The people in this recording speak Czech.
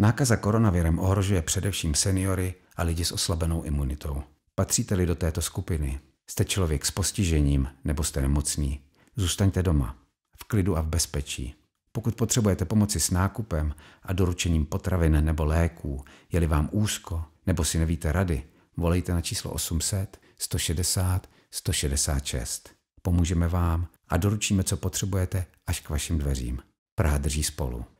Nákaza koronavirem ohrožuje především seniory a lidi s oslabenou imunitou. Patříte-li do této skupiny, jste člověk s postižením nebo jste nemocný, zůstaňte doma, v klidu a v bezpečí. Pokud potřebujete pomoci s nákupem a doručením potravin nebo léků, je-li vám úzko nebo si nevíte rady, volejte na číslo 800 160 166. Pomůžeme vám a doručíme, co potřebujete, až k vašim dveřím. Praha drží spolu.